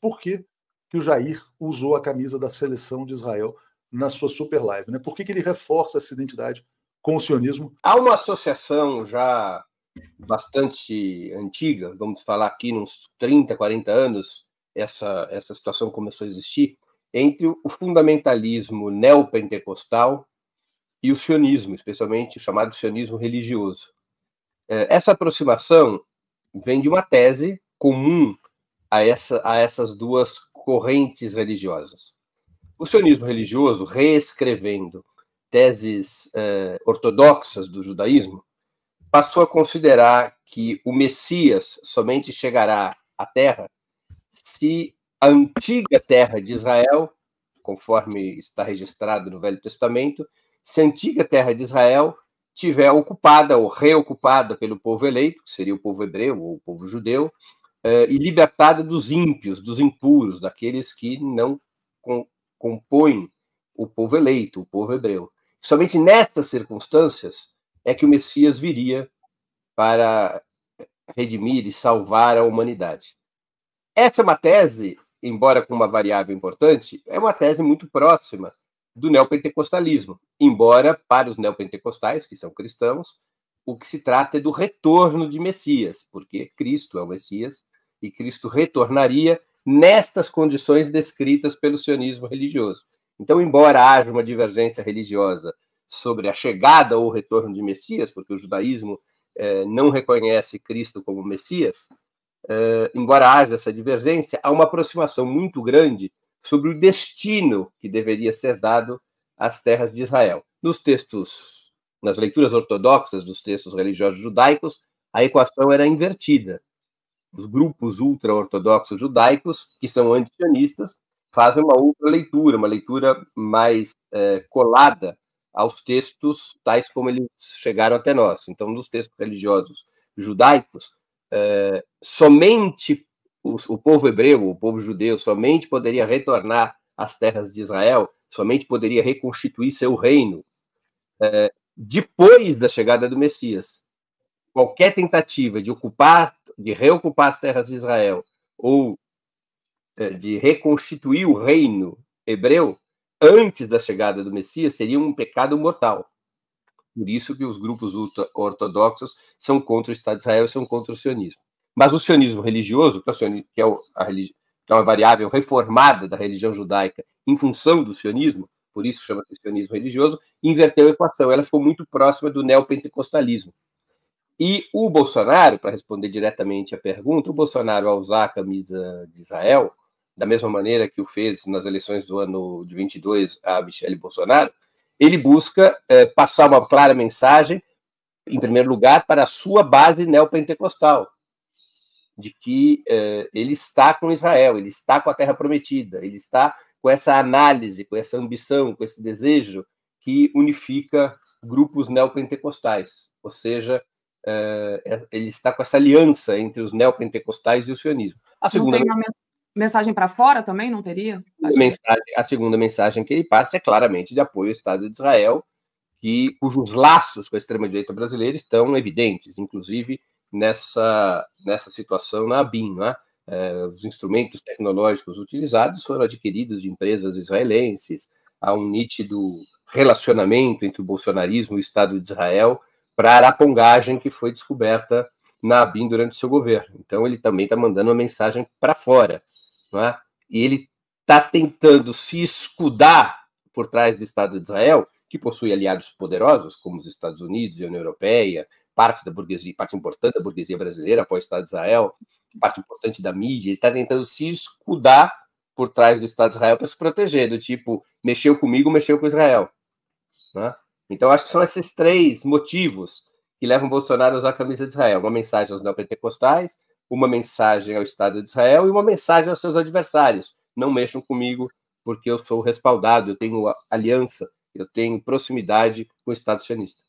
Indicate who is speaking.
Speaker 1: por que, que o Jair usou a camisa da seleção de Israel na sua super live, né? Por que, que ele reforça essa identidade com o sionismo? Há uma associação já bastante antiga, vamos falar aqui nos 30, 40 anos, essa, essa situação começou a existir, entre o fundamentalismo neopentecostal e o sionismo, especialmente o chamado sionismo religioso. É, essa aproximação vem de uma tese comum a, essa, a essas duas correntes religiosas. O sionismo religioso, reescrevendo teses eh, ortodoxas do judaísmo, passou a considerar que o Messias somente chegará à Terra se a antiga terra de Israel, conforme está registrado no Velho Testamento, se a antiga terra de Israel tiver ocupada ou reocupada pelo povo eleito, que seria o povo hebreu ou o povo judeu, uh, e libertada dos ímpios, dos impuros, daqueles que não com, compõem o povo eleito, o povo hebreu. Somente nessas circunstâncias é que o Messias viria para redimir e salvar a humanidade. Essa é uma tese, embora com uma variável importante, é uma tese muito próxima do neopentecostalismo. Embora para os neopentecostais, que são cristãos, o que se trata é do retorno de Messias, porque Cristo é o Messias e Cristo retornaria nestas condições descritas pelo sionismo religioso. Então, embora haja uma divergência religiosa sobre a chegada ou retorno de Messias, porque o judaísmo eh, não reconhece Cristo como Messias, eh, embora haja essa divergência, há uma aproximação muito grande sobre o destino que deveria ser dado às terras de Israel. Nos textos, nas leituras ortodoxas dos textos religiosos judaicos, a equação era invertida os grupos ultra-ortodoxos judaicos, que são antisionistas, fazem uma outra leitura, uma leitura mais é, colada aos textos tais como eles chegaram até nós. Então, nos textos religiosos judaicos, é, somente os, o povo hebreu, o povo judeu, somente poderia retornar às terras de Israel, somente poderia reconstituir seu reino é, depois da chegada do Messias. Qualquer tentativa de ocupar de reocupar as terras de Israel ou eh, de reconstituir o reino hebreu antes da chegada do Messias seria um pecado mortal. Por isso que os grupos ortodoxos são contra o Estado de Israel e são contra o sionismo. Mas o sionismo religioso, que é, é a religi que é uma variável reformada da religião judaica em função do sionismo, por isso chama-se sionismo religioso, inverteu a equação. Ela ficou muito próxima do neopentecostalismo, e o Bolsonaro, para responder diretamente à pergunta, o Bolsonaro, ao usar a camisa de Israel, da mesma maneira que o fez nas eleições do ano de 22 a Michele Bolsonaro, ele busca é, passar uma clara mensagem, em primeiro lugar, para a sua base neopentecostal, de que é, ele está com Israel, ele está com a Terra Prometida, ele está com essa análise, com essa ambição, com esse desejo que unifica grupos neopentecostais, ou seja, eh, é, ele está com essa aliança entre os neopentecostais e o sionismo. A segunda não tem uma mensagem para fora também, não teria? A mensagem, a segunda mensagem que ele passa é claramente de apoio ao Estado de Israel, que, cujos laços com a extrema-direita brasileira estão evidentes, inclusive nessa, nessa situação na ABIN. Né? os instrumentos tecnológicos utilizados foram adquiridos de empresas israelenses, há um nítido relacionamento entre o bolsonarismo e o Estado de Israel, para a arapongagem que foi descoberta na ABIN durante o seu governo. Então ele também está mandando uma mensagem para fora. Né? E ele está tentando se escudar por trás do Estado de Israel, que possui aliados poderosos, como os Estados Unidos e a União Europeia, parte da burguesia, parte importante da burguesia brasileira após o Estado de Israel, parte importante da mídia, ele está tentando se escudar por trás do Estado de Israel para se proteger, do tipo, mexeu comigo, mexeu com Israel. Né? Então, acho que são esses três motivos que levam Bolsonaro a usar a camisa de Israel: uma mensagem aos neopentecostais, uma mensagem ao Estado de Israel e uma mensagem aos seus adversários: não mexam comigo, porque eu sou respaldado, eu tenho aliança, eu tenho proximidade com o Estado sionista.